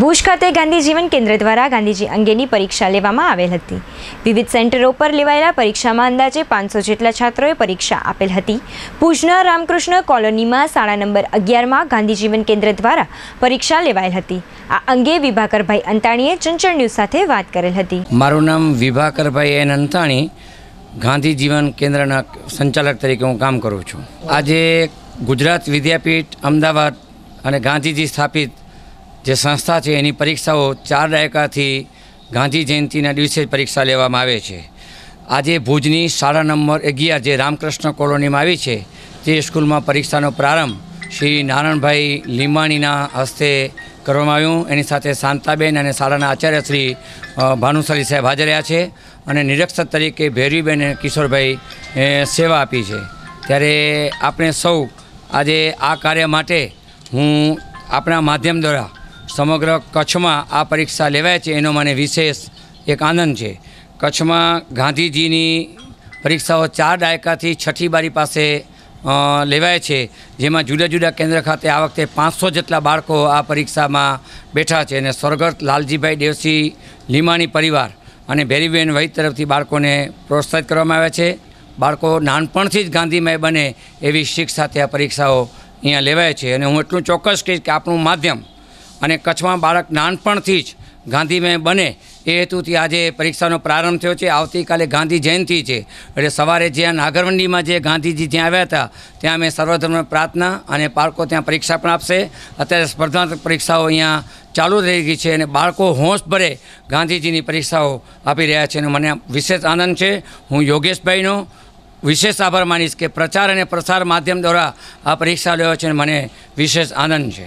ભુજ ખાતે ગાંધી જીવન કેન્દ્ર દ્વારા ગાંધીજી અંગેની પરીક્ષા લેવામાં આવેલ હતી વિવિધ સેન્ટરો પર લેવાયેલા પરીક્ષામાં અંદાજે પાંચસો જેટલા છાત્રોએ પરીક્ષા આપેલ હતી ભુજના રામકૃષ્ણ કોલોનીમાં શાળા નંબર અગિયારમાં ગાંધી જીવન કેન્દ્ર દ્વારા પરીક્ષા લેવાયેલ હતી આ અંગે વિભાકરભાઈ અંતાણીએ ચંચળ ન્યૂઝ સાથે વાત કરેલ હતી મારું નામ વિભાકરભાઈ એન અંતાણી ગાંધી જીવન કેન્દ્રના સંચાલક તરીકે હું કામ કરું છું આજે ગુજરાત વિદ્યાપીઠ અમદાવાદ અને ગાંધીજી સ્થાપિત જે સંસ્થા છે એની પરીક્ષાઓ ચાર દાયકાથી ગાંધી જયંતિના દિવસે જ પરીક્ષા લેવામાં આવે છે આજે ભુજની શાળા નંબર અગિયાર જે રામકૃષ્ણ કોલોનીમાં આવી છે તે સ્કૂલમાં પરીક્ષાનો પ્રારંભ શ્રી નારાયણભાઈ લીંબાણીના હસ્તે કરવામાં આવ્યું એની સાથે શાંતાબેન અને શાળાના આચાર્ય શ્રી ભાનુશાલી સાહેબ હાજર રહ્યા છે અને નિરીક્ષક તરીકે ભેરવીબેન અને કિશોરભાઈ સેવા આપી છે ત્યારે આપણે સૌ આજે આ કાર્ય માટે હું આપણા માધ્યમ દ્વારા સમગ્ર કચ્છમાં આ પરીક્ષા લેવાય છે એનો મને વિશેષ એક આનંદ છે કચ્છમાં ગાંધીજીની પરીક્ષાઓ ચાર દાયકાથી છઠ્ઠી બારી પાસે લેવાય છે જેમાં જુદા જુદા કેન્દ્ર ખાતે આ વખતે પાંચસો જેટલા બાળકો આ પરીક્ષામાં બેઠા છે અને સ્વર્ગત લાલજીભાઈ દેવસી લીમાણી પરિવાર અને ભેરીબેન વૈદ તરફથી બાળકોને પ્રોત્સાહિત કરવામાં આવે છે બાળકો નાનપણથી જ ગાંધીમય બને એવી શીખ સાથે આ પરીક્ષાઓ અહીંયા લેવાય છે અને હું એટલું ચોક્કસ કહીશ કે આપણું માધ્યમ અને કચ્છમાં બાળક નાનપણથી જ ગાંધીમય બને એ હેતુથી આજે પરીક્ષાનો પ્રારંભ થયો છે આવતીકાલે ગાંધી જયંતિ છે એટલે સવારે જ્યાં નાગરવંડીમાં જે ગાંધીજી ત્યાં આવ્યા હતા ત્યાં અમે સર્વધર્મ પ્રાર્થના અને બાળકો ત્યાં પરીક્ષા પણ આપશે અત્યારે સ્પર્ધાત્મક પરીક્ષાઓ અહીંયા ચાલુ થઈ ગઈ છે અને બાળકો હોંશ ભરે ગાંધીજીની પરીક્ષાઓ આપી રહ્યા છે અને મને વિશેષ આનંદ છે હું યોગેશભાઈનો વિશેષ આભાર માનીશ કે પ્રચાર અને પ્રસાર માધ્યમ દ્વારા આ પરીક્ષા લેવા છે અને મને વિશેષ આનંદ છે